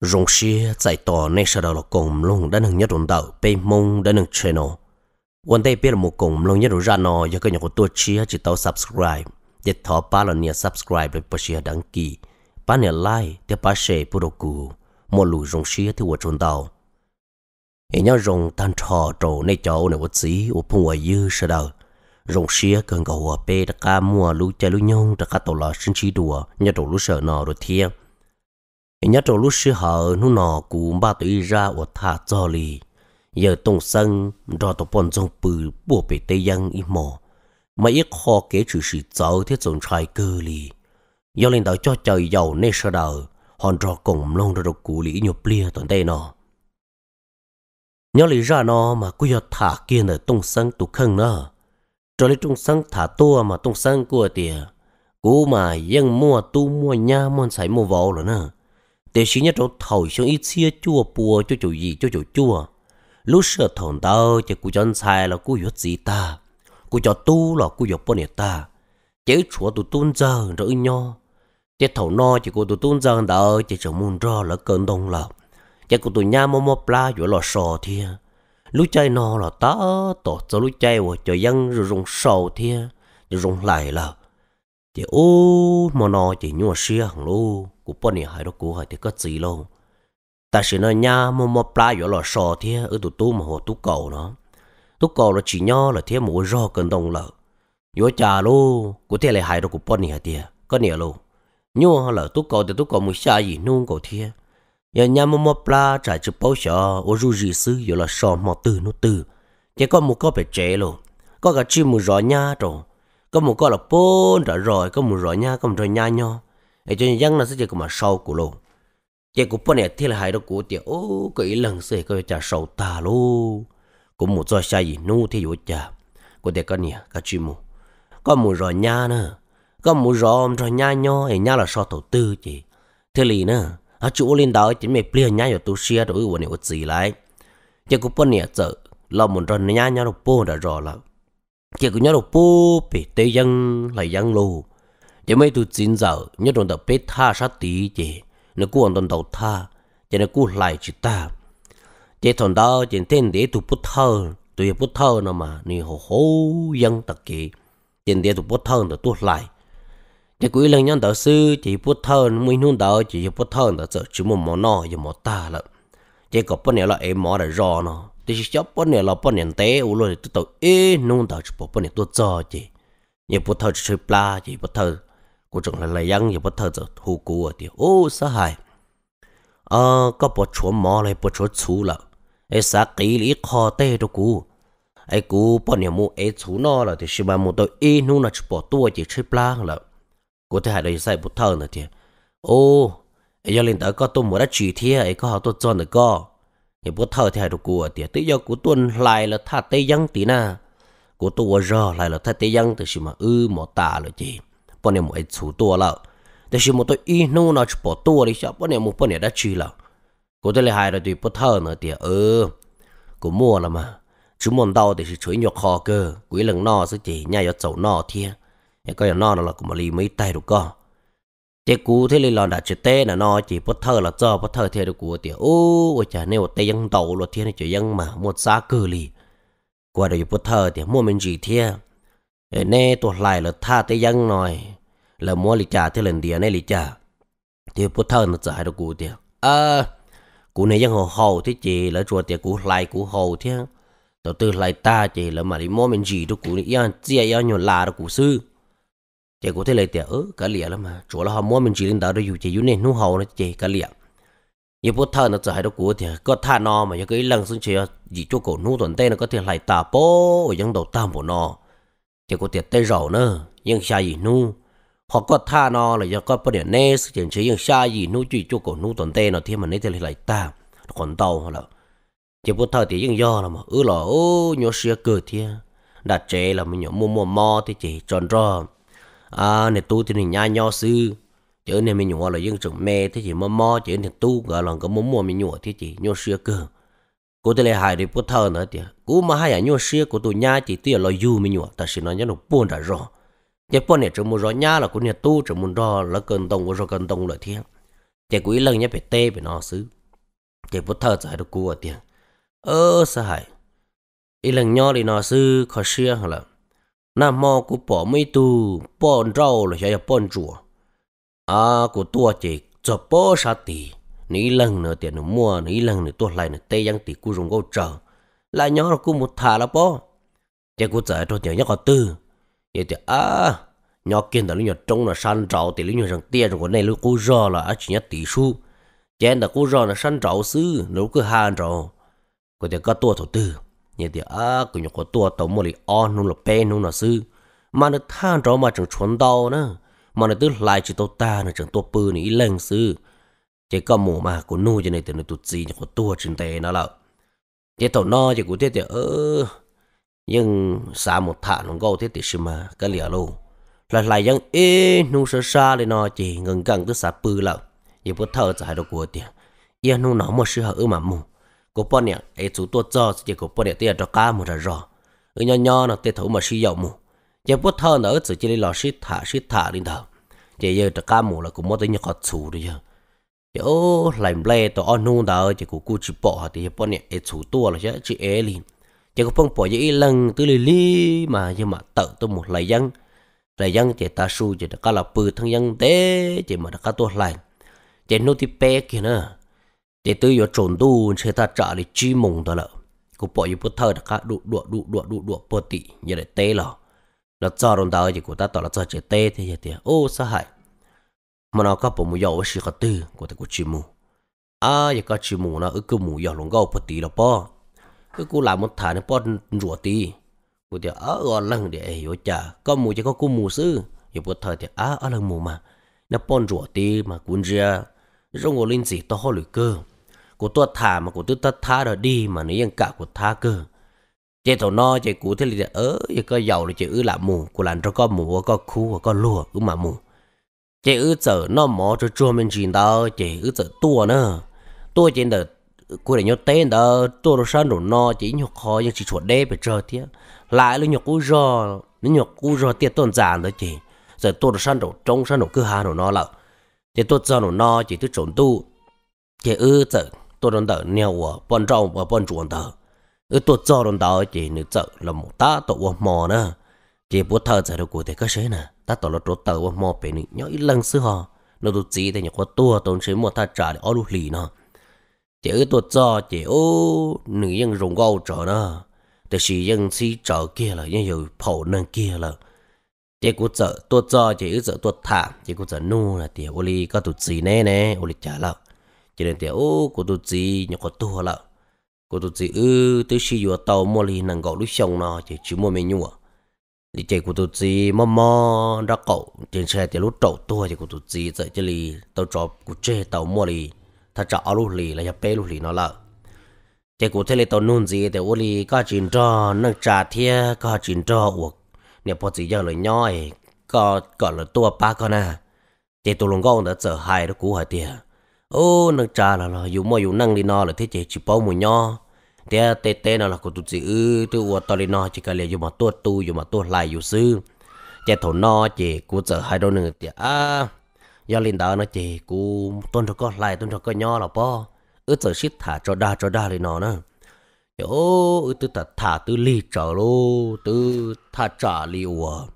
rong xia tại tòa nay sa đầu cùng luôn đã nâng nhất rộn đạo bê mông đã nâng channel quan tây biết một cùng luôn nhất rộn ra nò do cái nhỏ của tôi chia chỉ tao subscribe để thọ ba lần nhà subscribe để bớt chia đăng ký ba nhà like để ba share bù đồ cũ một lũ rong xia thì vợ rộn đạo ấy nhau rong tan trò trầu nay cháu này vợ sĩ vợ phong vợ dư sa đầu rong xia cần cầu vợ bê đã ca mua lũ chơi lũ nhông đã ca tổ lò sinh chi đùa nhà tổ lũ sợ nò rồi thiêng nhớ trò lúc sư hở nó nọ cụ ba tuổi ra ở thả cho lì giờ tông sân rồi tổ bọn dòng bự bộ bể tây giang ít mò mà ít khó kế chủ sự cháu thiết dòng trai cơ lì do lên đó cho trời giàu nê sơ đờ hòn trò cổng lông rồi cụ lì nhục lia toàn tây nọ nhớ lì ra nó mà cứ giờ thả kia ở tông sân tụ khăn nữa rồi lấy tông sân thả tua mà tông sân của tìa cú mà dân mua tu mua nhà mua sải mua vò rồi nữa để xin nhất chỗ thầu xuống ít xia chua bùa cho chủ gì cho chủ chua lúc sợ thằng tao chỉ cú chân sai là cú yết gì ta cú cho tu là cú yết bọn ta chế chúa tụ tuôn giờ rồi nho chế thầu no chỉ cú tụ tuôn giờ đó chỉ sợ muốn ra là cơn đông là chế cú tụ nhà mò mò pla rồi là sò thia lúc chơi no là ta tổ cho lúc chơi và cho dân rồi rung sò thia rồi rung lại là chỉ ô mà nó chỉ nhua xia hàng lô cụ bọn này hai đó cụ hai thì có gì lô ta chỉ nói nha mà mà plá yếu là sò thế ở tụ tu mà họ tu cầu nó tu cầu là chỉ nhau là thế mỗi rò cần đồng lợ yếu cha lô cụ thế lại hai đó cụ bọn này hai thế có nè lô nhua là tu cầu thì tu cầu mới xa gì nung cầu thế giờ nhà mà mà plá trải chụp bao sò ô ru gì xứ yếu là sò mà từ nó từ chỉ có một có phải chế lô có cả chim một rõ nha rồi có một con là bốn rồi rồi có một rồi nha có một rồi nha nhau để cho nên dân là sẽ chỉ có mà sâu của luôn chỉ của bọn này thì là hai đó của tiệt ô cái lần sẽ có trả sâu ta luôn cũng một do sai gì nu thì vô trả của tiệt con nè cái chim mù có một rồi nha nữa có một rồi rồi nha nhau thì nha là so đầu tư chị thế lì nữa à chú lên đó chỉ mày plea nha rồi tu xia rồi bọn này út gì lại chỉ của bọn này sợ là một rồi nha nhau đâu bốn đã rồi là chỉ có nhớ được bố bị tê dân lại dân lù chỉ mấy tụ chín giờ nhớ đồn tập bê tha sát tí chỉ nó cũng đồn đầu tha chỉ nó cũng lại chỉ ta chỉ thằng đó chỉ tên để tụi bút thơ tụi bút thơ nó mà nì hồ hố dân tập kỳ, chỉ để tụi bút thơ nó tụi lại chỉ quý lần nhân đạo sư chỉ bút thơ mới nuôn đạo chỉ bút thơ nó trở chỉ một món nọ một ta lận chỉ có bút này là em món là rò nó thì chỉ cho bọn này là bọn này té u rồi tụi tao ê nung tao chỉ bỏ bọn này tụi cho chị nhà bọn thợ chỉ pla chị bọn thợ cô chồng là lấy yăng nhà bọn thợ giờ thu cú ở ô sa hại ờ có bọn chúa mò này bọn chúa chú là ấy sa kỹ lý khó tê đâu cú ấy cú bọn này mua ấy chú nó là thì xem mà mua tao ê nung chỉ bỏ tụi chị chỉ pla là cô thấy hai đời sai bọn thợ nữa thì ô ấy giờ lên tới có mua đã chỉ thế ấy có họ tôi cho nữa có 也不头天的过的，对要古顿来了，他对样的呢，古多我热来了，他对样的是嘛，呃，莫大了的，不然莫出多了，但是莫对一弄那就不多了，下不然莫不然的去了，古对了还了对不头呢的，呃，古莫了嘛，只莫到的是吹牛靠个，鬼冷闹是的，人家要走闹天，也个要闹了了，古莫里没带着个。chế cú thế là đã chữ tê là nó chỉ bất thờ là cho bất thờ thì được của tiểu ô ôi chả nếu tê dân tàu là thiên chỉ dân mà một xa cử lì qua đây bất thờ thì mua mình gì thiên ở nè tuột lại là tha tê dân nói là mua lì trả thế lần địa này lì trả thì bất thờ nó giải được của tiểu à cú này dân hồ hồ thế chị là chùa tiểu cú lại cú hồ thiên đầu tư lại ta chị là mà đi mua mình gì được cú này yên chia yên nhiều là được cú sư chị có thấy lấy tiền ở ừ, cả lìa lắm mà chỗ là họ mua mình chỉ lên đó rồi dù chị dù nên nu hầu nó chị cả lìa như bố thợ nó trở hai đó của thì có thà nó mà như cái lần xuống chị chỉ ờ, chỗ cổ nu tuần tây nó có thể lại tà bố ở dân đầu tam bộ nó chị có tiếc tây rầu nữa nhưng xa gì nu họ có thà nó là do có bất điện nè sự chuyện chứ nhưng xa gì nu chỉ chỗ cổ nu tuần tây nó thêm mà nấy thì lại tà còn tàu là chỉ bố thợ thì nhưng do là mà ư ừ là ô nhớ xưa cười thia đặt chế là mình nhớ mua mua mò thì chị tròn tròn à nè tu thì nè nhà nho sư chứ nè mình nhổ là dân trồng mè thế chỉ mò mò chứ nè tu gọi là có muốn mua mình nhổ thế chỉ nhổ sưa cơ cô tới lại hài đi bút thờ nữa thì cú mà hai nhà nhổ sưa của tôi nhà chỉ tuy là du mình nhổ ta xin nói nhớ nó buồn đã rõ, chỉ bọn này trồng một rõ nhà là cô nè tu trồng một rõ là cần tông của rõ cần tông là thiên chỉ quý lần nhớ phải tê phải nó sư, chỉ bút thờ giải được cú ở tiền ơ sao hãi ý lần nho thì nó sư khó sưa hoặc là nam mô của bỏ mấy tu bọn rau là sẽ bọn rùa à của tua chỉ cho bỏ sa tì ní lần nữa tiền nó mua ní lần nữa tua lại nữa tây giang tì cú dùng câu chờ lại nhỏ là cú một thả là bỏ chỉ cú chờ cho tiền nhất có tư vậy thì à nhỏ kiên là lúc nhỏ trông là san rau thì lúc nhỏ rằng tiền của này lúc cú rò là chỉ nhất tỷ xu chỉ là cú rò là san rau sư, lúc cứ hàn rau có thể có tua thổ tư nhẹ thì à cứ nhổ của tua tàu mồi lì o nung là pe nung là sư mà nó than đó mà chẳng chuẩn đau nữa mà nó tức lại chỉ tàu ta nó chẳng tua bự này lên sư chỉ có mù mà của nuôi cho này thì nó tụt gì nhổ của tua trên tay nó là chỉ tàu no chỉ của thế thì ơ nhưng xa một thả nó gâu thế thì sư mà cái lìa luôn là lại vẫn ê nung sơ xa lên nó chỉ ngừng gần tức xa bự là giờ bữa thở giải được của tiền yên nung nó một sư hở mà mù cô bọn nè ấy chú tua cho chỉ cô bọn nè tiền cho cá một rò, ở nhỏ nhỏ nó tiền thủ mà sử dụng mù, giờ bút thơ nữa chỉ chỉ lo xít thả xít thả đi thở chỉ giờ cho cá mù là cũng mất tới nhiều khó chú rồi giờ giờ ô làm lẹ tao ăn nuông đó chỉ cô cú chỉ bỏ thì giờ bọn nè ấy chú tua là chứ chỉ ấy liền chỉ cô phong bỏ giờ lần tư lì li mà giờ mà tự tôi một lại dân lại dân chỉ ta su chỉ là cá là bự thằng dân thế chỉ mà là cá tua lại chỉ nô thì bé kia nữa để tôi yo trốn tu chế ta trả lại chi mùng đó lợ cô bỏ yo bút thơ đó cá đụ đụ đụ đụ đụ đụ bút tị như là tê lọ là cho đồng tao thì của ta tỏ là cho chế tê thì giờ tiền ô sa hại mà nó có bộ mù yo sĩ có tư của ta của chi mù à giờ có chi mù nó ức cứ mù yo lồng gâu bớt tị là po cứ cô làm một thả nó po rửa tị cụ thì ở ờ, ở ờ, lần để hiểu chả có mù chỉ có cụ mù sư giờ bút thơ thì à ở ờ, lần mù mà nó pon rửa tị mà cuốn ra rong ngồi lên gì to lưỡi cơ của tôi thả mà của tôi ta thả rồi đi mà nó yên cả của tha cơ chế thầu no chế cú thế là ớ giờ có giàu rồi chế ư là mù của làn cho có mù có khu có lùa ư mà mù chế ư sợ nó mò cho chua mình chuyện đó chế ư sợ tua nữa tua trên đời cô để nhớ tên đó tua nó sang đồ no chỉ nhục khó nhưng chỉ chuột đê phải chờ tiếc lại là nhục cú rò nó nhục cú rò tiếc tôn giản đó chế giờ tua nó sang đồ trông sang đồ cứ hà đồ no lợ chế tua giờ đồ no chỉ tôi trốn tu chế ư sợ tôi đang đợi nhiều ở bọn trong và bọn chuồn tờ tôi cho đang đợi chỉ nữ sợ là một tá tổ quân mò nữa chỉ bố thờ giải được của thế cái gì nè ta tổ là trốn tờ quân mò bên này, nhỏ ít lần xưa họ nó tụt gì thì nhà có tua tốn chế một ta trả để ô lụt lì nó chỉ ở tôi cho chỉ ô nữ dân rồng gâu trợ nữa thì chỉ dân si trở kia là nhân hiệu phổ nâng kia là chỉ cũng sợ tôi cho chỉ ư sợ tôi thả chỉ cũng sợ nu là tiền ô lì có tụt gì nè nè ô lì trả lợ cho nên thì ô cô tôi gì nhỏ có tua lợ cô tôi gì ư tôi xì vừa tàu mua lì nàng gọi lúc xong nó chỉ chỉ mua mình nhua lì chạy cô tôi gì mò mò ra cậu trên xe thì lúc trậu tua thì cô tôi gì dậy cho lì tàu trọ cô chê tàu mua lì thà trả lúc lì là nhập bê lúc lì nó lợ chạy cô thấy lì tàu nôn gì thì ô lì có chuyện trò nâng trà thia có chuyện trò uộc nếu bò gì giờ lời nhoi có gọi là tua ba con à chạy tôi luôn có ông đã trở hai đó cú hai tiền ô nâng trà là là dù mà dù nâng đi nó là thế chế chỉ bao mùi nho thế à, tê tê nó là của tụi chị ư tôi uo to đi nó chỉ cần là dù mà tua tu dù mà tua lại dù sư chế thổ nó chế cú giờ hai đôi nửa thì à do linh đó nó chế cú tuần cho con lại tuần cho con nho là po ư giờ ship thả cho đa cho đa đi nó nữa ô ư tư ta thả tư li trở lô tư thả trả li uo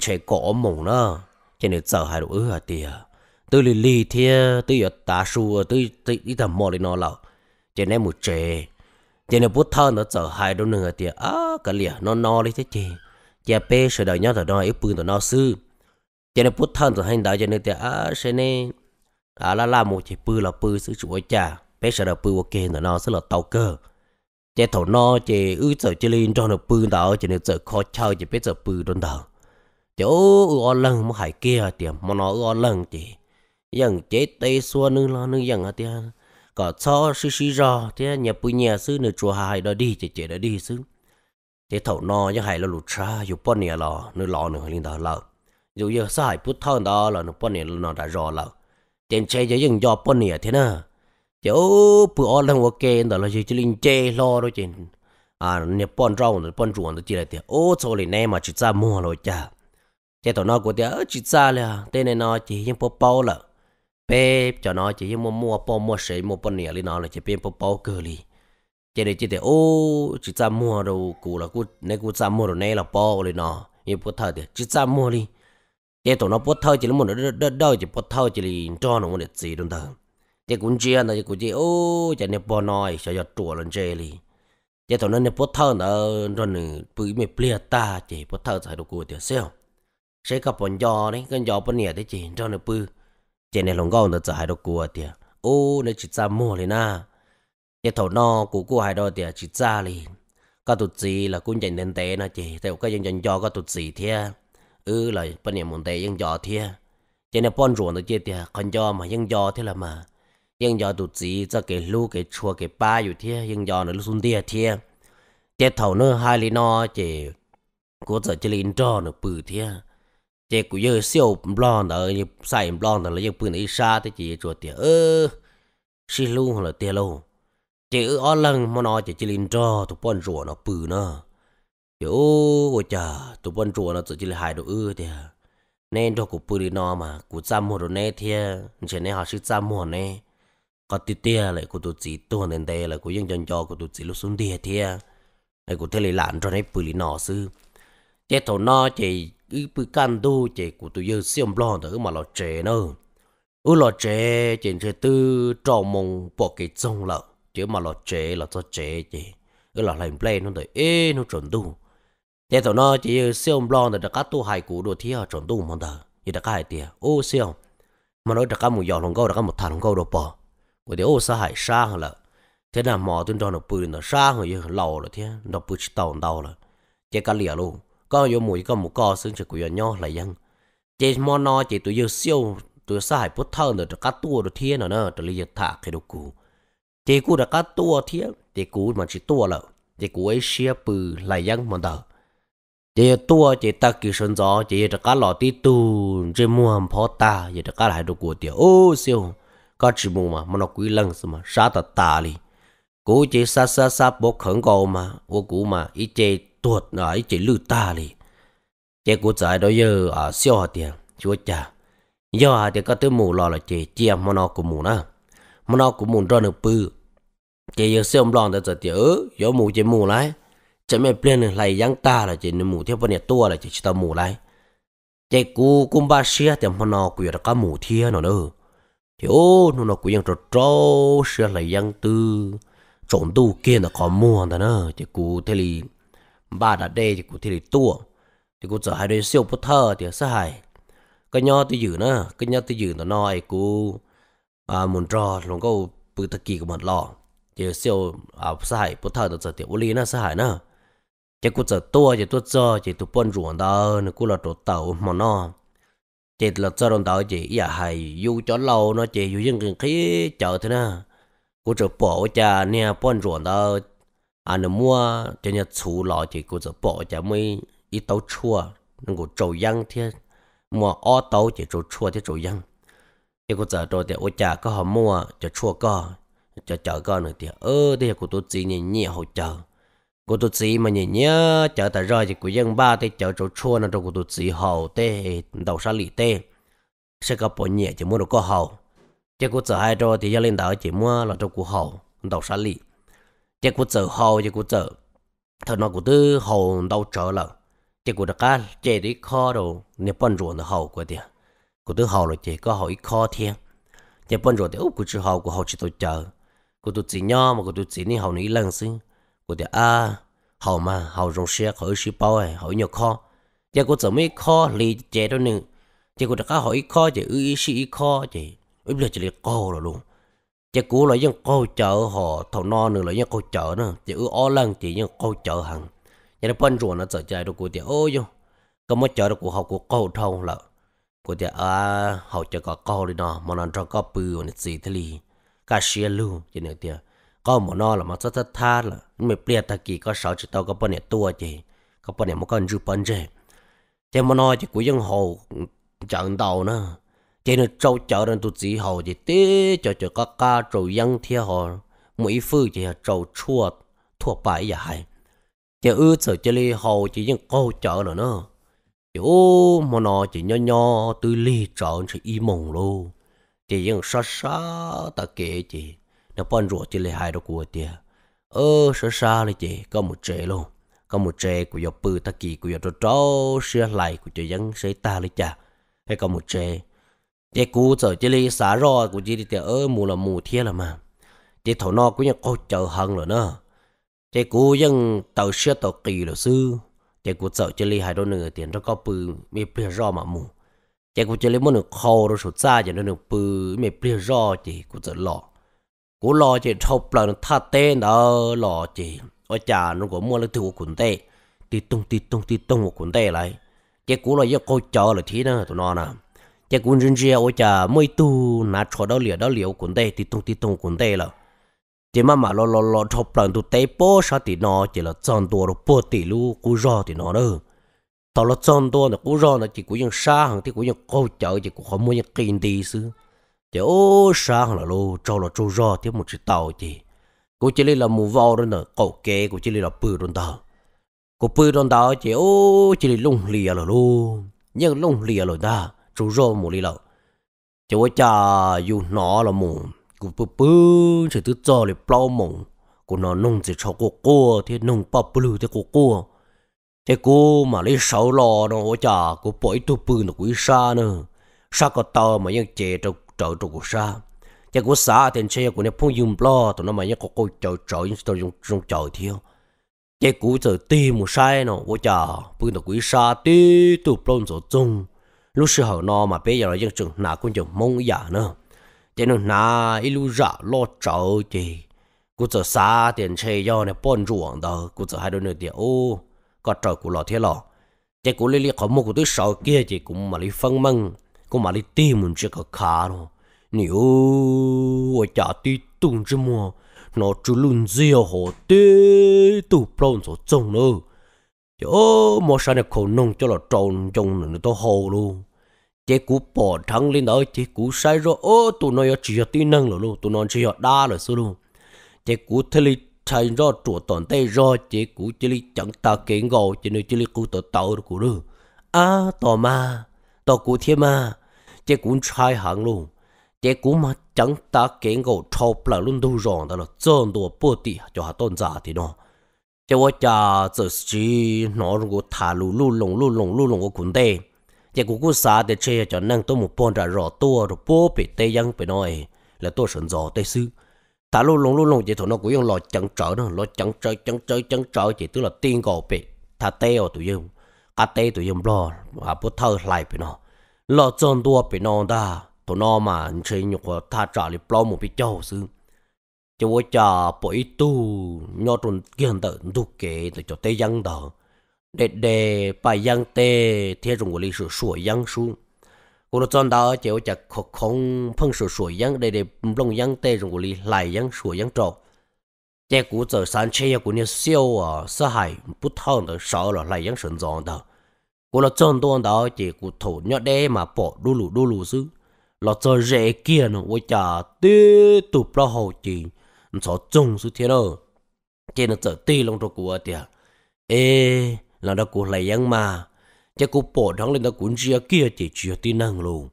chế cổ mỏng nữa cho nên giờ hai đôi ư à tiệt tôi lì lì thì tôi giờ ta su tôi tôi đi thầm mò lên nó lão cho nên một trẻ cho nên bút thơ nó chở hai đôi nửa thì á cả lìa nó no đi thế chị cha pe sợ đời nhau thở đòi ép bưng tụi nó sư cho nên bút thơ tụi hành đạo cho nên thì á sẽ nên à la la một chị bư là bư sư chủ cha pe sợ đời bư ok tụi nó sẽ là tàu cơ chế thổ no chế ư sợ chế lên cho nó bư đạo cho nên sợ khó chơi chế pe sợ bư đôn đạo chỗ ư o lần mà hải kia thì mà nó ư o lần thì yang chế tây xua nương lo nương yang à tia có cho xí xí rò thế nhập bùi nhà sư nửa chùa hài đó đi chế chế đó đi sư thế thầu no như hài là lụt ra dù bọn nhà lò nửa lò nửa linh đó lợ dù giờ sao hài bút thon đó là nửa bọn nhà nó đã rò lợ tiền chế giờ yang do bọn nhà thế nào chỗ bữa ăn đang ok đó là chế linh chế lo đó chế à nhập bọn rau nửa bọn ruộng đó chế là tiền ô số này nè mà chỉ ra mua rồi cha thế thầu no của tiền ờ, chỉ ra là tên này nó chỉ những bao bao lợ bé cho nó chỉ mua mua bao mua sấy mua bao nẻ lên nó là chỉ bên bao bao cơ li chỉ để chỉ để ô chỉ ra mua đồ cũ là cũ nay cũ ra mua đồ nay là bao lên nó như bút thơ thì chỉ ra mua đi chỉ tụi nó bút thơ chỉ là một đợt đợt chỉ bút thơ chỉ là cho nó một đợt gì đúng không chỉ cũng chia là chỉ cũng chỉ ô chỉ nên bao nói sẽ giờ chùa lên chơi li chỉ tụi nó nên bút thơ nó rồi nửa bự mày plia ta chỉ bút thơ sao đồ cũ thì sao sẽ gặp bọn giò đấy con giò bọn nẻ đấy chỉ cho nó bự จนหลงก็นจะหายดกัวเดียโอ้เนจิจามัวเลยนะเจ้าหน้ากูกูหายดเดียจิจ้าเลยก็ตุจีละกุญแจเดินเตะนะเจแต่ก็ยังยังยอก็ตุจีเทีย เออเลยปัญญามันเตยังยอเทียเจนป้อนรวนตัวเจเดียคนยอมายังยอเทียละมา ยังยอตุจีจะเกลูเกชัวเกป้าอยู่เทียยังยอในลูกซุนเดียเทียเจ้าหน้าหายลีนอเจกูจะจะลินจอเนูปืดเทีย这古有小不浪的，也啥也不浪的了，也不能啥的，只做点呃，是路了点路，这二 lần mà nó chỉ chỉ lên cho tụi bọn rùa nó bự nó, kiểu ôi tụi bọn rùa nó chỉ chỉ hại đồ ư thì à. nên cho cụ bự nó mà cụ chăm mua đồ này thì nên họ sẽ chăm này, có tí tia lại cụ tụi chỉ tuần đến đây là cụ dân dân cho cụ tụi chỉ lúc xuống đi thì, này cụ thấy lại làm cho này bự đi nó sư, chết thầu nó chỉ cái bự can đồ chế của tụi giờ xiêm lo nữa mà lo chế nữa ở ừ, lo chế chỉ chế tư trò mông bỏ cái trông lợ chứ mà lo chế là cho chế chế ở ừ, là làm play nó tới ê nó chuẩn đủ thế tụi nó chỉ xiêm lo nữa đã cắt tu hai cú đồ thi ở chuẩn đủ mà đờ như đã cài tiền ô xiêm mà nói đã cắt một giọt lồng câu đã cắt một thằng lồng câu đồ bỏ của thế ô sa hại sa hơn là thế là mò tụi nó nó bự nó sa hơn như lâu rồi thế nó bự chỉ tàu đầu rồi chế cá lìa luôn có vô mùi có một co xứng chụp của nhau là dân chỉ mò no chỉ tụi yo siêu tụi sai hải bút thơ nữa tụi cá tua tụi thiên nữa nữa tụi liệt thả cái đồ cũ chỉ cũ tụi cá tua thiên chỉ cũ mà chỉ tua lợ chỉ cũ ấy xia bự là dân mà đỡ chỉ tua chỉ ta kỳ sơn gió chỉ tụi cá lọ tí tu chỉ mua hầm phó ta chỉ tụi cá lại đồ cũ tiệt ô siêu có chỉ mua mà mà nó quý lần mà sa ta ta đi cũ chỉ sa sa sa bốc khẩn cầu mà ô cũ mà ít chơi tuột nãy chỉ lưu ta đi, chế cú giải đó giờ à siêu hạt tiền chúa cha giờ hạt tiền có tới mù lò là chế chia mà nó của mù na mà nó của mù ra được bự chế giờ siêu lòn tới giờ tiền ớ giờ mù chế mù lại chế mẹ plên này giang ta là chế mù theo bên nhà tua là chế chỉ tao mù lại chế cú cũng ba xia thì mà nó của là cá mù thia nó nữa thì ô nó nó của giang trò trâu xia là giang tư trộn tu kia là có mua nữa nó chế cú thế liền bà đã đề thì cụ thì tua thì cụ trở hai đôi siêu bút thơ thì sẽ hài cái nhau tôi giữ nữa cái nhau tôi giữ nó nói cụ à muốn trò luôn câu bự thật kỳ của mình lò thì siêu à sẽ hài bút thơ thì tiểu lý nó sẽ hài nữa chỉ cụ trở tua chỉ tôi cho chỉ tụ bôn ruộng đó nó cụ là đồ tàu mà nó chỉ là cho đồng tàu chỉ ya à hài du cho lâu nó chỉ du dân cái khí chợ thế nè cụ trở bỏ cha nè bôn ruộng đó anh nó mua cho nhà chú lọ thì cô sẽ bỏ cho mấy ít tàu chua nó cũng trâu răng thì mua ó tàu thì trâu chua thì trâu răng thì cô sẽ trâu thì ô cha có họ mua cho chua co cho chợ co nữa thì ơ thì cô tôi chỉ nhìn nhẹ hỗ trợ cô tôi chỉ mà nhìn nhớ chợ tại rồi thì cô dân ba thì chợ trâu chua nó trâu cô tôi chỉ hậu tê đầu xa lì tê sẽ có bỏ nhẹ chỉ mua được có hậu chứ cô sợ hai trâu thì gia đình đảo chỉ mua là trâu cô hậu đầu xa lì 结果走好，结果走，他那个都好到这了，结果他干这里靠着你帮助那好过的，我都好了，结果好一靠天，你帮助的哦，我只好我好去到家，我都怎样嘛，我都怎样好你冷心，我的啊，好嘛，好容些好些包哎，好 nhiều khó, 结果怎么一靠离这都能，结果他干好一靠就一是一靠就，一不了就离靠了喽。chỉ cú loại dân câu chợ họ thầu no nữa loại dân câu chợ nữa chỉ ư ó lăng chỉ dân câu chợ hàng nhà nó phân ruộng nó chở chạy được của thì ô vô có mới chợ được của họ của câu thâu là của thì à học chợ có câu đi nọ mà nó cho có bự nó xì thế li cả xe luôn chỉ nữa thì à, có một nó là mà rất rất tha là mình bịa ta kỳ có sáu chỉ tao có bao nhiêu tua chứ có bao nhiêu một con rùa bắn chứ thế mà nó chỉ của dân hồ chợ đầu nữa chỉ nó trâu chợ rồi tụt gì hồ gì tê cho cho các ca trâu yăng thiệt hồ mỗi phu chỉ là trâu chua thua bãi vậy chỉ ư sợ chế li hồ chỉ những câu chợ rồi nữa chỉ ô mà nó chỉ nho nho tư li chợ chỉ y mộng luôn chỉ những sa sa ta kể chỉ nó bận rộn chỉ lấy hai đồ của tia ơ sa sa lấy chỉ có một trẻ luôn có một trẻ của yo bự ta kỳ của yo trâu trâu xưa lại của cho dân xây ta lấy cha hay có một trẻ เจกูเจอเจลีสารอกูจีเตเออมูละมูเทียละมาเจถอนอกูยังก็เจอหังเลยเนาะเจกูยังเต่อเชื่อต่อกีเลยซื้อเจกูเจอเจลีหายโดนเนื้อเตียนแล้วก็ปืนไม่เปลี่ยนรอมามูเจกูเจลีมันหนึ่งคอรสุดซ่าอย่างนั้นหนึ่งปืนไม่เปลี่ยนรอเจกูเจอหล่อกูรอจีเทาเปล่าท่าเต้นเออหล่อจวอาจารย์นึ้นก็มัวเลยถือว่าขุนเต้ ติดตรงติดตรงติดตรงวขุนเต้เลไรเจกูเลยยอะโคเจอเลยทีนะตัวนอน่ะ chỉ cũng rừng rìa ở chả mới tu nà chỗ đó liều đó liều quân đây tí tung tí tung quân đây là chỉ mà mà lo lo lo chụp lần tu tế bố sao thì nó chỉ là chọn tua rồi bố tỷ lu cú rò thì nó đâu tao là chọn tua nó cú rò nó chỉ cú những sa hàng thì cú những câu chợ chỉ cú không muốn những kinh đi xứ chỉ ô sa hàng là lo cho là cho rò thì một chỉ tàu chỉ cú chỉ là mù vào rồi nè cậu kế cú chỉ là bự rồi đó cú bự rồi đó chỉ ô chỉ là lông lìa rồi luôn nhưng lông lìa rồi đó chú rô mù lì lậu chú cha dù nó là mù cú bự bự chỉ tự cho lì bao mù cú nó nông chỉ cho cô cô thì nông bao bự thì cô cô thế cô mà lấy sáu lò nó hỗ trợ cô bội tu bự nó quý sa nữa sa có tàu mà ยัง chè cho trâu cho cô sa thế cô sa thì chơi của nó phong dùng lo tụi nó mà mà ยัง có cô trâu trâu nhưng tôi dùng dùng trâu thiếu thế cô giờ tìm một sai nó hỗ trợ bự nó quý sa tí tu bao rồi chung lúc sau hậu nó mà bây giờ dân chừng nào cũng chừng mong giả nữa thế nên nà ít lúc giả lo trâu chị cú chờ xa tiền xe do này bón ruộng đó cú chờ hai đứa nửa tiền ô có trời cú lọ thế lọ cái cú lấy lấy khó mua cú tới sợ kia chị cũng mà lấy phân măng cũng mà lấy tìm mình chưa có khá nó nếu ở nhà tí tung chứ mua nó chú luôn dìa hồ tê tụ bông số trông nữa chứ mà sao này khổ nông cho là tròn trông nữa nó tốt hồ luôn chế cú bỏ thắng lên đó chế cú sai rồi ô tụi nó chỉ tí năng rồi luôn tụi nó chỉ đa rồi số luôn chế cú thế li thành rồi trụ toàn tay rồi chế cú chỉ li chẳng ta kế ngầu chế nơi chỉ li cú tao tao rồi cú luôn à tò ma tò cú thế ma chế cú sai hàng luôn chế cú mà chẳng ta kế ngầu cho là luôn đâu rồi đó là trơn đồ bơ tì cho hà tôn giả thì nó chế vợ cha giờ chỉ nó rồi thả lù lù lồng lù lồng lù lồng của quân tây giờ cô cứ xa để chơi cho năng tôi một bọn ra rõ tua rồi bố bị tê dân bị nói là tôi sẵn rõ tê sư ta luôn luôn luôn luôn vậy thôi nó cũng lo chẳng trở nó lo chẳng trở chẳng trở chẳng trở chỉ tức là tiên gò bị thà tê tụi dân cá tê tụi dân lo à bố thơ lại bị nó lo chôn tua bị nó ta tụi nó mà chơi nhục của thà trả lại bao một bị châu sư cho bố cha bội tu nhớ trốn kiên tự tu kế để cho tê dân đó để để bài giang tế thế dùng của lịch sử sửa giang su cô nó chọn đó chỉ có chặt khó không phân sự sửa giang để để lông giang tế dùng của lịch lại giang sửa giang trọ chỉ cú giờ sáng chơi của những siêu à sợ hãi bất thong được sợ là lại giang sườn giòn đó cô nó chọn đó đó chỉ cú thổ nhọ đê mà bỏ đu lù đu lù xứ là cho dễ kia nó với chả tiếp tục lo hậu chỉ cho trông sự thế đó chỉ là giờ tê lòng cho của tiệt ê là đó cụ lại yang mà chắc cụ bỏ thằng lên đó cuốn chia kia thì chia tin năng luôn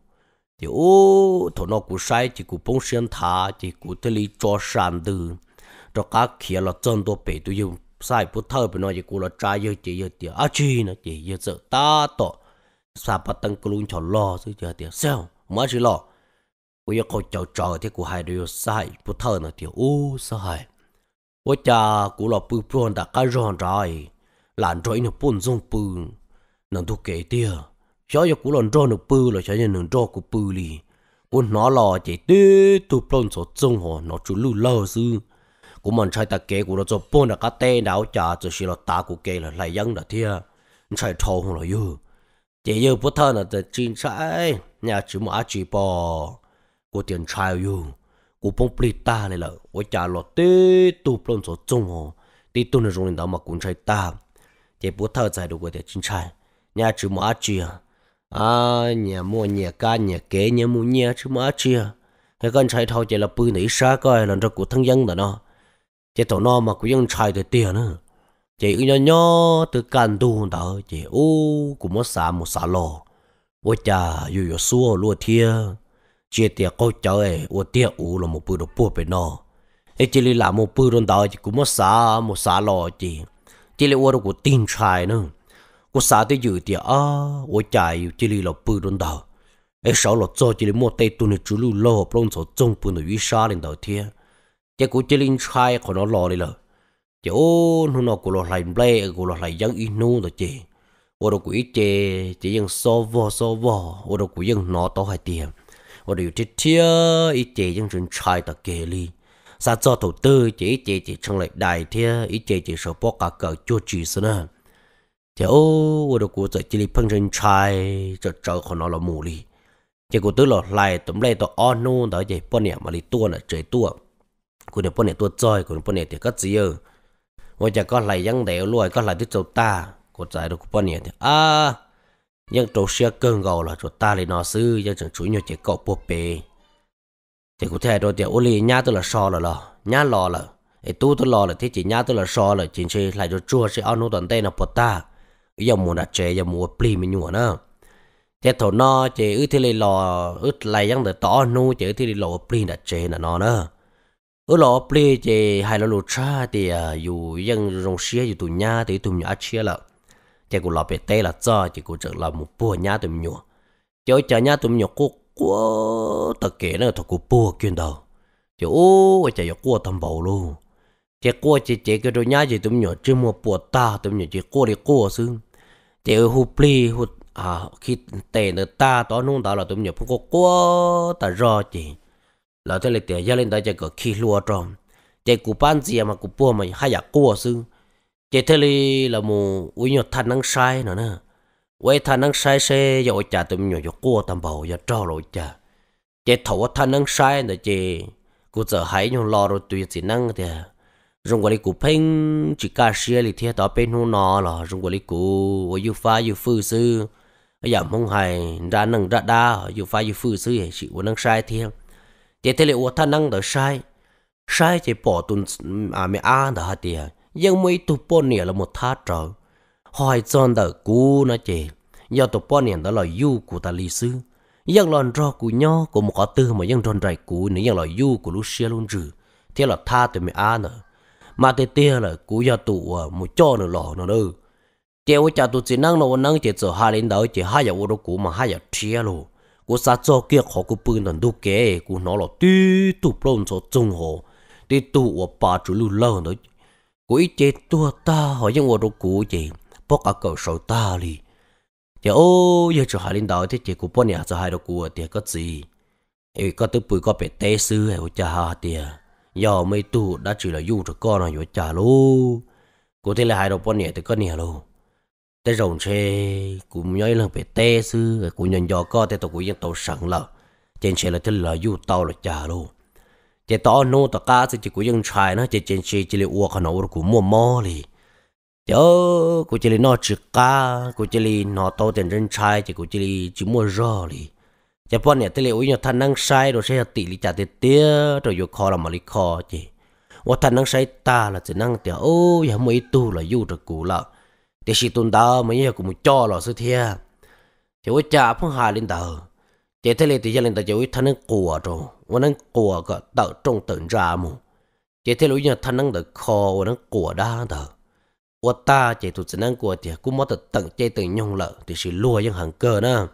thì ô thằng nó cụ sai thì cụ bông xuyên thả thì cụ thế lý cho sàn từ cho cá kia là chân tôi bị tôi dùng sai bút thơ bên nó thì cụ là trai yêu chị yêu tiền à chi nó chị yêu sợ ta to, sao bắt tăng cụ luôn cho lo chứ giờ tiền sao mà chỉ lo cụ yêu cầu chờ chờ thì cụ hai đều sai bút thơ nó thì ô sai 我家古老不不让大家让着哎。làn trôi nó bùn rong bù nàng thu kế tia cho cho cú lòn trôi nó bù là cho cho nó trôi cú bù đi, quân nó lò chỉ tê tu plon số trung họ nó chú lù lơ sư cú mòn trai ta kể cú nó cho bùn là cá tê đảo chả cho xí là ta cú kế là lại dân là thia chạy thâu không là yêu chỉ yêu bút thân là tự chín trái nhà chỉ mà chỉ bò của tiền trai yêu của bông ta này là ôi trả lọt tê tu plon số trung họ tí tu nó rong lên đó mà cũng chạy ta chế bố thơ giải đồ của địa chính trai nhà chữ mua ác chi à nhà mua nhà ca nhà kế nhà mua nhà chữ mua ác cái con trai thâu chế là bự nỉ xa coi lần cho của thân dân đó nó tổ nó mà của dân trai thì tiền nữa chế nhỏ nhỏ từ can tu đó chế u cũng mất xả một xả lò ô cha dù dù xua lúa thia chia tiệt câu chở ấy ô u là một bự đồ bùa bên nó ấy chỉ là một bự đồ đó chỉ cũng mất xả một xả lò chỉ chỉ là ô của tin trai nữa của xã tới dự thì à ô chạy chỉ là bự đồn đầu ấy sáu lọt cho chỉ là mua tay tuần chú lưu lô plong số trong bự nội sa lên đầu thiên chỉ của chỉ linh trai của nó lò đi lờ chỉ ô nó nó của lò lại ble của lò lại giang inu rồi chị ô đồ của ít chị chỉ giang so vò so vò ô đồ của giang nó to hai tiền ô đồ chỉ thiên ít chị giang chân trai ta kề li sa cho thủ tư chỉ chỉ chỉ trong lệ đài thế ý chỉ chỉ số bỏ cả cờ chua chỉ xí nè thì ô vừa được của trời chỉ phân chân trai cho trời khổ nó là mù li chỉ của tôi là lại tấm lại tôi on nô đó chỉ bọn này mà đi tua là trời tua của này bọn này tua chơi của bọn này thì cất gì ơ ngoài chả có lại giăng đèo luôn có lại tiếp châu ta của trời được của bọn này thì à nhưng trâu xe cơn gầu là chỗ ta lại nó sư nhưng chẳng chú nhau chỉ cậu bộ bề thì cụ thể rồi thì ô li nhá tôi là so là lò nhá lò là ấy tu tôi lò là thế chỉ nhá tôi là so là chính chỉ lại rồi chua sẽ ăn nô toàn tây là bột ta giờ muốn đặt chế giờ muốn pli mình nhua nữa thế thổ nó chỉ ư thế lì lò ư lại ยัง được tỏ nô chỉ ư thế lì lò pli đặt chế là nó nữa ư lò pli chỉ hai lò lụt cha thì à, dù ยัง rong xía dù tụi nhá thì tụi nhá chia là chỉ cụ lò bề tây là cho chỉ cụ trở là một bùa nhá tụi nhua chỗ chờ nhá tụi nhua cúc quá ta kể nó thật của bùa kiên đầu chứ ô chạy vào quá tâm bầu luôn chỉ quá chỉ chỉ cái đôi nhá chỉ tụi nhỏ chưa mua bùa ta tụi nhỏ chỉ quá đi quá xương chỉ hụp pli hụt à khi tệ nữa ta tao nung tao là tụi nhỏ không có quá ta rõ chỉ là thế là tiền gia lên ta chỉ có khi lúa tròn chỉ cụ bán gì mà cụ bùa mà hay giả quá xương chỉ thế là một uy nhọt thanh năng sai nữa nè 为他能晒晒要家都没有过担保要找了家，这头他能晒的这，古这还用老了对只能的，如果你古拼只干些里天到边弄哪了，如果你古我又发又复苏，哎呀梦还 ra 能 ra đa 又发又复苏也是我能晒天，这这里我他能的晒，晒这保存啊没安的哈的，因为都半年了没他找。hỏi chọn đỡ cú nó chê do tụ bọn nền đó là du của ta lý sư dân lòn rò của nho của một có tư mà dân ròn rải cú nữa dân là du của lúc xưa luôn rử thế là tha từ mẹ ăn nữa mà tê tê là cú do tụ à, một cho nữa lò nó đâu chị ôi cha tụi chỉ năng nó năng chỉ sợ hai lên đó chỉ hai giờ ô đó cú mà hai giờ chia luôn của sa cho kia họ của bưng đàn đu kế cú nó là tứ tụ plon cho trung hồ tứ tụ ở à, ba chú lưu lâu nữa của ít chế tua ta hỏi những ô đó cú chị bố cả cậu sầu ta đi, thì ô giờ chủ hai linh đạo thì chỉ của bố nhà cho hai đồ của thì có gì ấy có tới bụi có bé té sư hay của cha hà thì giờ mấy tu đã chỉ là dùng cho con rồi của cha luôn cô thế là hai đồ bố nhà thì có nhà luôn thế rồng xe cũng nhớ lần bé té sư cũng nhận giờ có thì tôi cũng dân tàu sẵn là trên xe là thế là dùng tàu là cha luôn chỉ tao nô tao cá thì chỉ cũng dân trai nó chỉ trên xe chỉ là uo khăn ổ của mua mò liền yo cô chỉ là nó chỉ cá cô chỉ là nói tàu tiền dân trai chỉ cô chỉ là chỉ mua rò đi chỉ bọn này tới là ôi nhà thằng năng sai rồi sẽ tỷ lì trả tiền tía rồi vô kho là mà lì kho chỉ và thằng năng sai ta là chỉ năng tiền ô nhà mấy tu là yêu được cũ là để sĩ tuần đó mới nhà cũng cho là sự thiệt chỉ ôi cha phong hà lên đầu chỉ thế là thì gia lên đầu chỉ uý thằng năng cua rồi và năng cua cái tạo trong tận ra mù chỉ thế là ôi nhà thanh năng được kho và năng cua đa đầu 我大姐都只能过的，估摸得等这等用了，就是落英行个呢，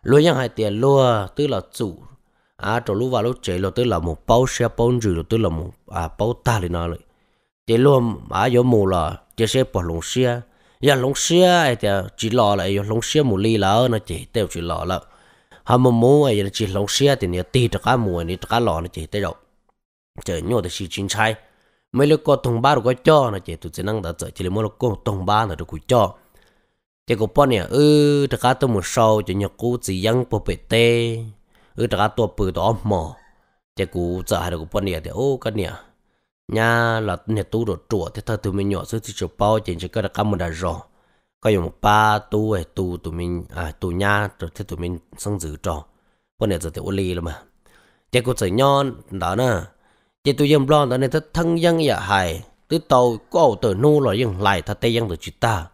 落英还点落，对了主啊，走路话路这了，对了木包些包住了，对了木啊包大的那里，这落啊有木了，这些不龙些，要龙些哎的，只老了有龙些木里了，那这都只老了，还木木哎，只龙些的你对着干木你这干老了这得了，这鸟的是金钗。mấy lúc có thùng ba rồi có cho nè chị tụi chị năng đã sợ chỉ là mỗi lúc có thùng ba nè được cúi cho ừ, chị có bao nhiêu ừ tất cả tôi một sau chị nhập cú chỉ dăng bộ bể tê ừ tất cả tôi bự đó mò chị cú sợ hai được bao nhiêu thì ô cái nè nhà là nhà tu đồ chùa thế thôi tụi mình nhỏ xíu thì chụp bao chỉ chỉ có đặt cam một đài rồi có dùng ba tu hay tu tụi mình à tu nhà rồi thế tụi mình sang giữ cho. bao nhiêu giờ thì ô ly rồi mà chị cú sợ nhon đó nè chỉ tôi dân blon đó nên thật thân dân dạ hài từ tàu có ẩu tử nu là dân lại thật tây dân được chữ ta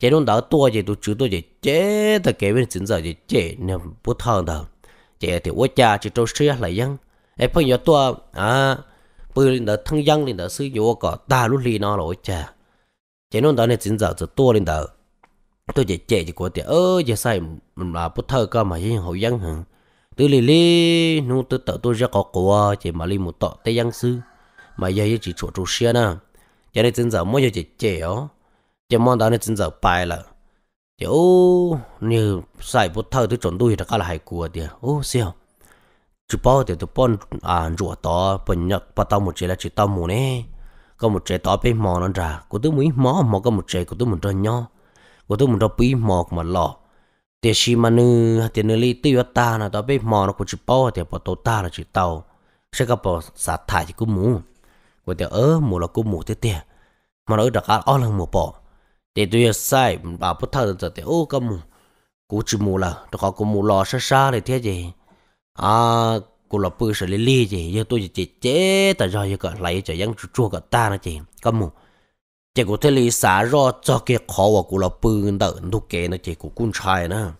chỉ đón đó tua chỉ tôi chữ tôi chỉ chế thật kế bên chính giờ chỉ chế nên bút thằng đó chỉ thì quốc cha chỉ trâu xia lại dân em phải nhớ tua à bự lên thân dân lên đó sử dụng cả ta lúc lì nó là quốc cha chỉ đón đó nên chính giờ chỉ tua lên đó tôi chỉ chế chỉ có tiền ơ giờ sai mà bút thằng cơ mà dân hậu dân hằng từ lì lì nu từ tự tôi ra có quả à, chỉ mà li một tọ tây giang sư mà giờ chỉ chỗ trụ xe nè giờ này chân giờ mới giờ chỉ chéo giờ mong đó này chân giờ bài là giờ ô như sai bút thơ tôi chuẩn đuôi là cả là hai cua đi à. ô siêu chụp bao thì tôi bón à rửa to bận nhật bắt tao một chế là chỉ tao mù nè có một chế to bên mò nó ra của tôi mới mò mà có một chế của tôi một đơn nhau của tôi một đôi bí mò mà lọ เดี๋ยวนื้เดี๋ยวนี้ตีวตานะตอไปมองกูจะป่อเดี๋ยวพอโตตาเราจะเต่าใช่ก็พอสาถ่ายกูหมูกูเดี๋ยวเออหมูลรากูหมูเตี้ยมันเออดักออเรื่งหมูป่อเดี๋ยวตัวใส่แบาพุทธะจะเดี๋ยโอ้กูหมูกูจะหมูละตัวกูหมูรอช้าๆเลยเท่าไหร่อ่ากูรอปื้อเฉลี่ยเลยเจี๋ยตัวจะเจ๊แต่ย่อยก็ไหลจะยังจู่ๆก็ตานะเจี๋ยกูหมู结果这里啥热这给考我过了半的人都给呢，结果滚菜呢，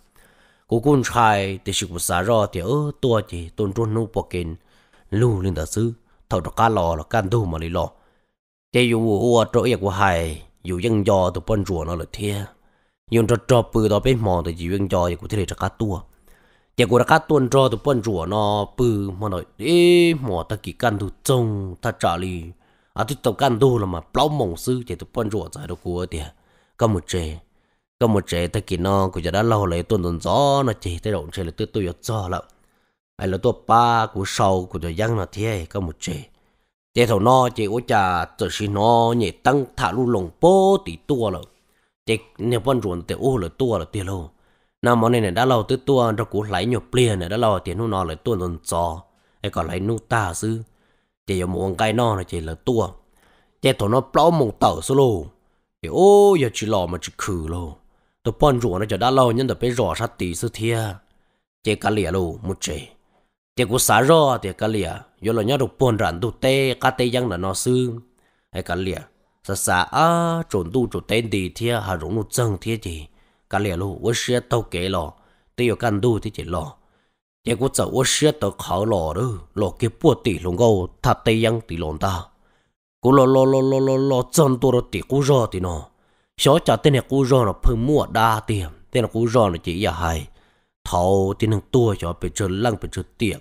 我滚菜这是我啥热的耳朵的，都中路不跟路领的走，头着干老了干都没里了，这有我我这一个还有人家都帮助那了天，用这这半到被忙的有人家也过这里这干多。结果他蹲着都笨拙呢，不，么那，哎，么他给干都中，他咋哩？à tôi tàu can là mà plau mỏng sư chỉ tôi bận rộn giải đâu của thì có một trẻ có một trẻ ta kỳ nó của giờ đã lâu lấy tuần tuần gió nó chỉ tới động trẻ là tôi tôi gió lắm ai là tôi ba của sau của giờ dân là thế có một trẻ trẻ thầu nó chỉ ủa cha tôi xin nó nhảy tăng thả lu lồng bố tỷ tua lắm chỉ nếu bận rộn thì ô là tua là tiền lâu nam món này đã lâu tới tua trong cú lấy nhiều plea này đã lâu tiền nó nó lấy tuần gió ai còn lấy nu ta sư chỉ có một cái nó là chị là tua chị thằng nó bao một tờ số lô thì ô giờ chỉ lò mà chỉ khử lô tôi bận rộn nó chỉ đã lâu nhưng tôi bị rõ sát tí sự thia chị cả lìa lô một chị, chị có xả rò thì cả lìa giờ là nhớ được bận rộn đủ tê cả tê giang là nó sư hay cả lìa sa sa à trộn tu trộn tên đi thia hà rộn nó chân thia gì cả lìa lô với xe tàu kế lò tôi có căn tu thì chị lò 也我走我写到考落了，落给不地龙个，他对样地龙大，我落落落落落落真多了地古热的呢，小家的那古热了喷墨大的，的那古热了只也还，头的那多小被这浪被这点，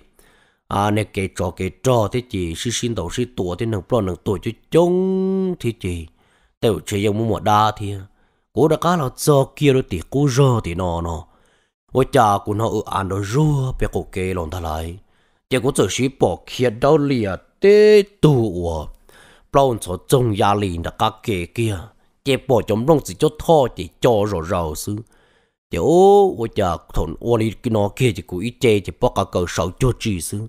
啊那给找给找的只是心头是多的能不能多就中的只，都只有墨大的，我的干了早给了地古热的呢呢。我家姑那俺都热，别个给弄他来，结果这些宝看到了得多，不然说中压力的个给给，这宝就弄自己套的叫肉肉是。就我家同我哩给那给这个一接就把个狗手就追是，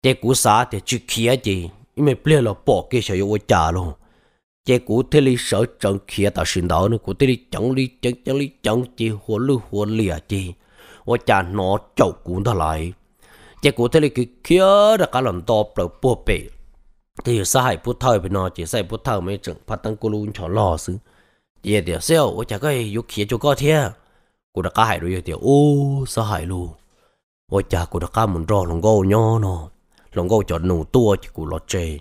这个啥的去看的，因为不了宝给小我家了。chế cụ thế li sợ trận kia ta xin đó nữa cụ thế li chẳng li chẳng chẳng li chẳng chế hồ lưu hồ lìa chế 我家拿照顾他来。结果他那个去的搞人多不不白，他有啥还不讨不拿，这啥不讨没整，怕当咕噜吵老师。也的时候我家个有去就搞天，我的搞海路有点哦，啥海路，我家我的搞门着龙沟鸟呢，龙沟叫弄多就咕老这，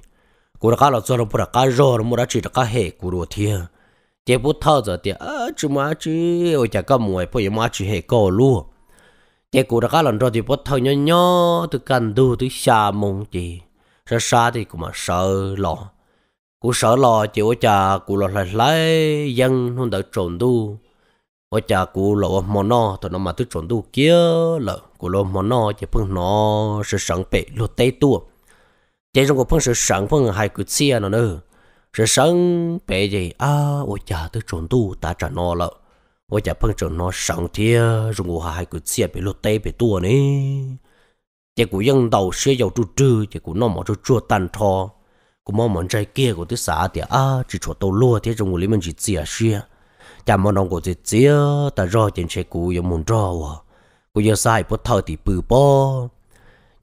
我的搞老做了不的搞热了，没得吃的搞黑咕噜天。这不套着的啊，芝麻汁，我家个母也不也麻汁黑搞路。thế cụ đã cá lần rồi thì bắt thôi nhỏ nhỏ từ cần đu từ xa mông chị sợ xa thì cũng mà sợ lo cụ sợ lo chị ở cha cụ lo lại lấy dân không đỡ trộn đu ở cha cụ lo mò nó thì nó mà từ trộn đu kia là cụ lo mò nó chị phương nó sẽ sẵn bể lo tê tu, chị trong cuộc phương sợ sẵn phương hai cụ xia nó nữa sợ sẵn bể gì à ở cha từ trộn đu ta trả nó lợ 我家碰着 nó sáng thế rồi ngủ hai cái xe bị lột tay bị tua nè chỉ cũng dân đầu xe giàu trừ trừ chỉ cũng nó mà trừ trừ tan thò cũng mong muốn trái kia của thứ xã thì à chỉ cho tàu lúa thế rồi ngủ lấy mình chỉ xe xe chả mong nó của chỉ xe ta rõ trên xe cũ giờ muốn rõ à cũng sai bớt thở thì bự bò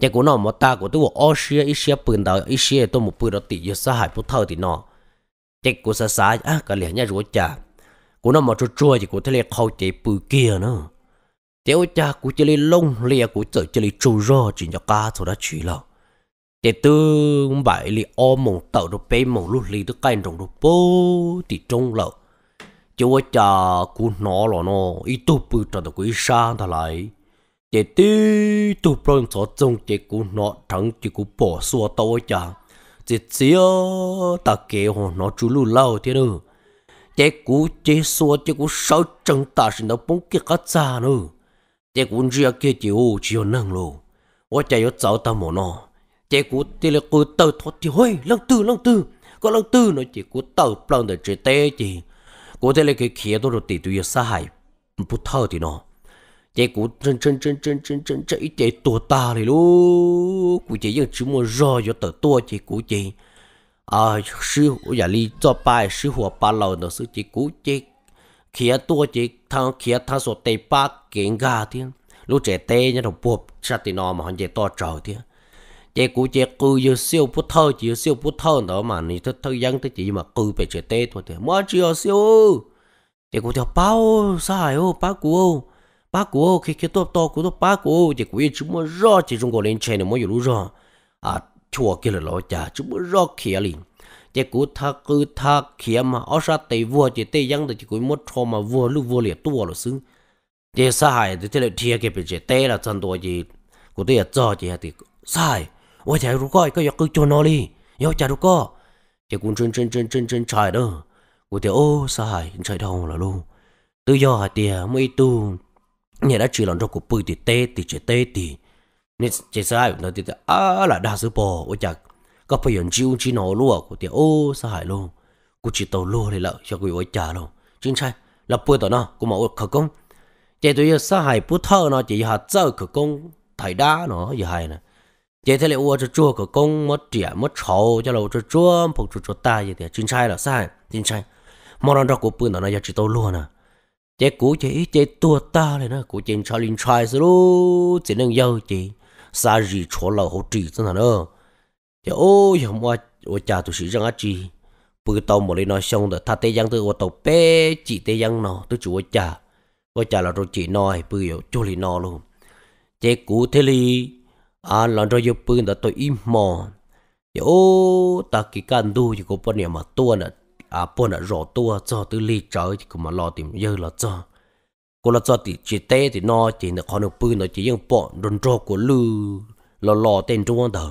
chỉ cũng nó mà ta của tôi ở xe ít xe bự đầu ít xe tôi một bự đó thì giờ sai bớt thở thì nó chỉ cũng xa cái liền nhá rồi chả cú nó mà cho chua thì cú thấy là khâu chế bự kia nữa tiêu cha cú chỉ lấy lông lìa cú chở chỉ lấy trâu rò chỉ cho cá cho nó chỉ là chế tư bảy lì o mộng tàu đồ bê mộng lúc lì được cay trồng đồ bố thì trông lợ chú cha cú nó là nó ít tu bự cho đồ quý sa thà lại chế tư tu bông số trông chế cú nó thắng chỉ cú bỏ xua tàu cha chế chia ta kế hồ nó chú lù lâu thế nữa 这股这说这股少正大神的崩给个咋了？这股只要给就只要能了，我就要找他们咯。这股这里股到脱的会，浪 tư 浪 tư，có 浪 tư nó chỉ 股 tàu plan để chế tế chỉ, cụ thế là cái kia đó rồi thì tụi sa hại, bút thơ thì nó, chế cụ chân chân chân chân chân chân chế chế tua ta này luôn, cụ chế dân chỉ mua rò cho tờ tua chế cụ chế à sư giả lý cho bài sư hùa ba lầu nó sư chỉ cú chế kia tua chỉ thằng kia thằng số tây ba kiện gà thiên lúc trẻ tê nhá đầu buộc sát tì nó mà hắn chế to trời thì chế cú chế cứ giờ siêu bút thơ chỉ siêu bút thơ đó mà ni thơ thơ dân tới chỉ mà cứ về trẻ tê thôi thì mà chỉ ở siêu chế cú theo bao sai ô ba cú ô ba cú ô khi khi to to cú to ba cú ô chế cú chỉ muốn rõ chỉ trung quốc lên trên nó mới hiểu rõ à chùa kia là lo chả chứ bữa rõ kia liền chỉ cú tha cứ tha kia mà ở sát tây vua chỉ tây giang thì chỉ cú mất cho mà vua lúc vua liền tua rồi xứ chỉ sa hại thì thế là thiệt cái bị chế tây là chân tua gì cú tây cho chỉ thì sai ôi chạy rú coi có giặc cứ cho nó đi giặc chạy rú co chỉ cú chân chân chân chân chân chạy đó cú tây ô sai chạy đâu là luôn tự do hại tiền à, mới tu nhà đã chỉ làm cho cú bự thì tê thì chế tê thì nít chế sai nó thì à, là đa số bò ôi chà có phải nhận chiu chi nó luôn của thì ô sao hại luôn của chỉ tàu luôn thì là cho quý ôi chà luôn chính sai là bữa đó nó của mẫu khởi công chế tôi sao hại bút thơ nó chỉ hạt giờ khởi công thải đá nó giờ hại nè chế thế là ô cho chua khởi công mất trẻ mất cháu cho lâu cho chua phục cho ta vậy thì chính sai là sai chính sai mà nó đó của bữa đó nó chỉ tàu luôn nè chế cũ chế chế tua ta này nó của chính cho linh trai rồi chỉ nên giàu chị sa gì chỗ lầu hỗ trì thế nào nữa giờ ôi hôm qua ôi cha tôi sĩ rằng á chi bữa tàu mà lên nói xong rồi tha tây giang tôi ô tàu bé chị tây giang nó tôi chú ôi cha ôi cha là rồi chị nói bữa giờ chú lì nó luôn chế cũ thế li à lần rồi giờ bữa đó tôi im mò giờ ô ta kỳ can đu chỉ có bao nhiêu mà tua nè à bao nè rổ tua cho tôi lì trở chỉ có mà lo tìm giờ là cho cô là cho thì chỉ té thì nó chỉ là con nó bự nó chỉ những bọn đồn trò của lư lò lò tên trung an đầu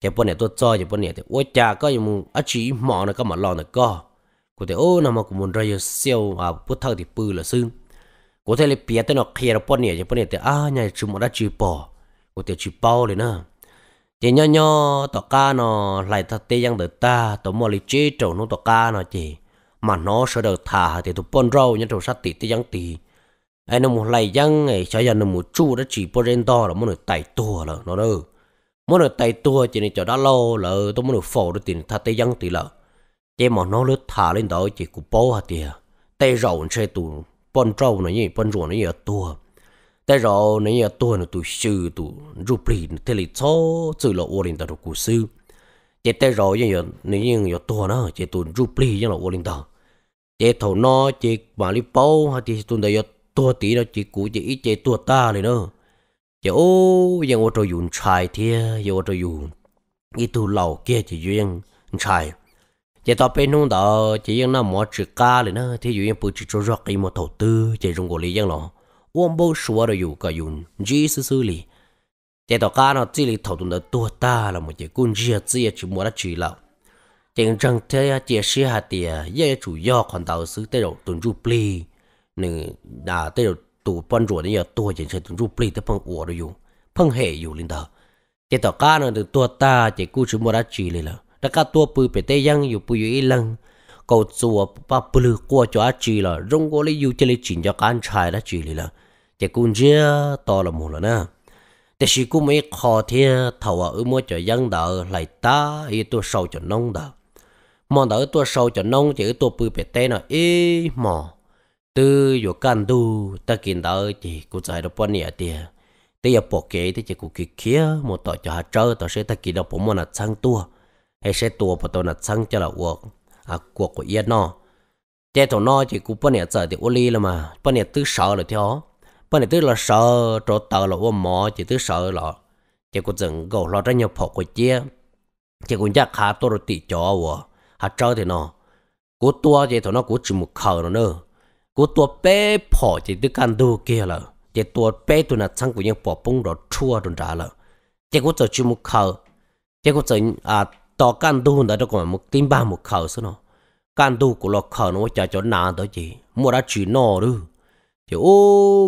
thì bọn này tôi cho thì bọn này thì ôi cha có những á chỉ mỏ nó có mà lò nó có cô thì ô nằm mà cũng muốn ra giờ siêu à bút thao thì bự là xương cô thấy là bia tên nó kia là bọn này cái bọn này thì à nhà chúng mà đã chỉ bỏ cô thì chỉ bao rồi nè, chị nho nho tọ ca nó lại thật tê giang được ta tọ mò lì chế trầu nó tọ ca nó chỉ, mà nó sợ được thả thì tụ bôn rau nhân trầu sát tị tê giang tì ai nó một lại dân ấy cho dân nó một chu đã chỉ bơ lên to là muốn được tài tua là nó đâu muốn được tài tua chỉ nên cho đã lâu là tôi muốn được phổ được tiền thà tay dân thì là chỉ mà nó lướt thả lên đó chỉ cũng bố hả tiền tay rậu xe tù bón trâu nó như bón ruộng nó như tua tay rậu nó như tua nó tụ sư tụ rụp lì thế lì số sự là ô lên đó của sư chỉ tay rậu như vậy nếu như tua nó chỉ tụ rụp lì như là ô lên đó chỉ thầu nó chỉ mà đi bố hả thì tụ đây tua tí đó chỉ cú chỉ ít chơi tua ta này đó chỉ ô giờ ô trâu dùng chài thia giờ ô trâu dùng cái tu lầu kia chỉ duyên chài chỉ tao bên nông đó chỉ yên nào mỏ chữ ca này đó, thì duyên bự chữ cho rắc cái một thầu tư chỉ trong cổ lý dân lo, ôm bố xua rồi dùng cái dùng chỉ xử xử lý chỉ tao ca nó chỉ lý thầu tụng đó tua ta là một à, chỉ cún chia chia chỉ mua đó chỉ lậu chính rằng thế chỉ sĩ hạt tiền giờ chủ yếu còn tao xứ tới đầu tuần du pli หนึ่งดาเตยตูปนรัวดนี่ยตัวเฉยเฉยรูปปลีเตพังอวดอยู่พังเหอยู่ลินเดอร์เจตก้าเนี่ยตัวตาเจกู้ชุมวรจีเลยล่ะแต่วก็ตัวปืนไปเตยังอยู่ปุยอีหลังก็จวปะปลือกัวจาจีล่ะรุ่งกเลยอยู่เจลิจินจากการชายละจีเลยล่ะเจกุญเจต่อละมูลนะ แต่สิกุไม่ขอเทียทว่าอุโมจะยังดาไหลตาไอตัวเศร้าจะน้องดามองดาตัวเศร้าจะน้องเจอตัวปืนไปเตยน่ะเอ๋หมอ tư yo can du ta kin da chỉ cụ giải được pon ya tia te ya bỏ kế thì chỉ cụ ki kia một to cho ha trơ to sẽ ta ki do po mo na chang tua hay sẽ tua po to na chang cho là uộc à cuộc của yên nó chế tổ nó chỉ cụ ku pon ya thì ô uli là mà pon ya tư sợ là theo pon ya tư là sợ chỗ tờ là wo mò chỉ tư sợ là chỉ cụ dừng gầu lo ra nhiều bỏ của chia chỉ cụ nhắc khá to rồi tị cho wo ha trơ thì nó của tua chỉ tổ nó của chỉ một khờ nữa กูตัวเป้พอจะด้วยการดูเกี่ยเลยจะตัวเป้ตัวนั้นช่างกูยังปอปุ้งรถชั่วดนด้าเลยจเจกูจะชิมุกเขาเจกูจะอ่าต่อการดูนั่นก็มันมุกติ้บ้ามุกเขาซะเนาะการดูกูหลอกเขาเนาะจะจนนานตัวจีมัวรัจีนอหรือเจ้าโอ้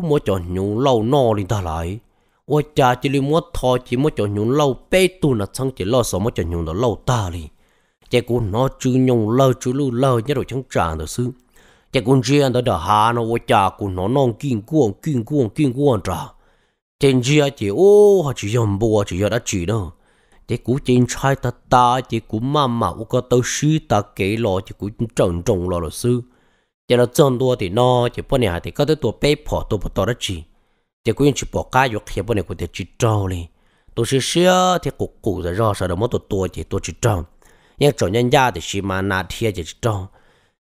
มัวจะหนูเล่านอลินตาไหลว่าจะจะลืมัวทอจีมัวจะหนูเล่าเป้ตัวนั้นช่างจะเล่าสมมัวจะหนูเล่าตาลีเจกูนอจืนหนูเล่าจืลูเล่าเนี่ยเราช่างจานเด้อซื้อ chỉ cũng riêng đó đó hà nó vợ cha cũng nó non kinh cuồng kinh cuồng kinh cuồng trả trên riêng chỉ ô họ chỉ dùng bùa chỉ giờ đã chỉ đâu chỉ cũng trên trai ta ta chỉ cũng mà mà u có tao sư ta kể lo chỉ cũng trần trọng lo luật sư chỉ là chân đua thì nó chỉ bữa này thì có tới tuổi bé phò tuổi bỏ tuổi đó chỉ chỉ cũng chỉ bỏ cá dục thì bọn này cũng chỉ trâu liền tôi sẽ xưa thì cục cụ rồi ra sau đó mất tuổi tuổi chỉ tôi chỉ trâu nhưng trâu nhân gia thì chỉ mà nà thì chỉ trâu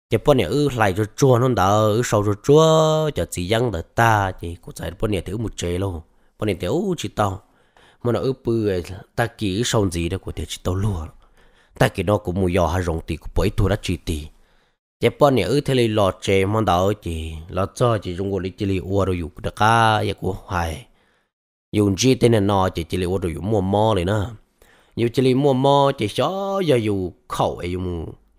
chỉ bọn nhà ư lại cho chua nó đó, ư sau cho chua cho chỉ dân đỡ ta chỉ cũng chạy bọn nhà thiếu một chế luôn bọn nhà thiếu chỉ tao mà nó ư bự ta kỹ sau gì đó của thiếu chỉ tao luôn ta kỹ nó cũng mua giò hay rồng tì của bấy tuổi đã chỉ tì chỉ bọn nhà ư thế này lọt chế mà đỡ chỉ lọt cho chỉ trong cuộc đi chỉ li uo rồi dục được cả ya dạ của hoài dùng chi tên là nó chỉ chỉ li uo rồi dục mua mò này nè dùng chỉ li mua mò chỉ cho giờ dục khẩu ấy dùng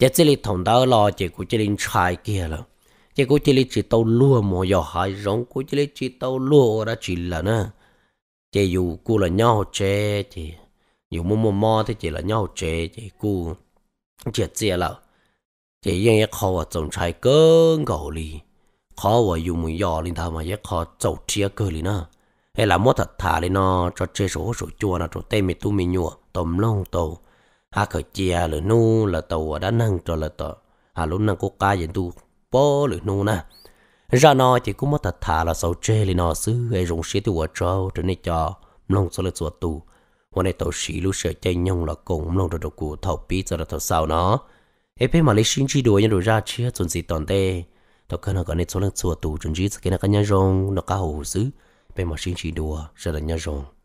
giờ chỉ là thằng đó lo chỉ của chỉ là trai kia rồi chỉ của chỉ là chỉ tao lúa mò giờ hai giống của chỉ là chỉ tao lúa ra chỉ là nè chỉ dù cô là nhau chê chỉ dù mò mò mò thì chỉ là nhau chê chỉ cô chỉ à chỉ là chỉ yên yên khó và trồng trai cơ ngầu li khó và dù mùi giò lên thao mà yên khó trầu chia cơ li nè hay là mốt thật thà lên nó cho chơi số số chua nó cho tê mì tu mì nhùa tôm lông tàu hà khởi chia lửa nu là tàu đã nâng cho là tàu hà lúc nâng cô ca dân tu bó lửa nu na ra nó chỉ cũng mất thật thà là sầu chê lên nó xứ ai rung xí tu ở trâu trở nên cho nông số lửa chuột tu hôm nay tàu xí lúc sợ chơi nhông là cùng nông được được cụ thầu bí cho là thầu sau nó ấy phải mà lấy xin chi đuổi nhưng rồi ra chia chuẩn gì toàn tê tàu cần nó còn này số lửa chuột tu chuẩn gì cái nó cái nhà rong nó cá hồ xứ phải mà xin chi đùa ra là nhà rong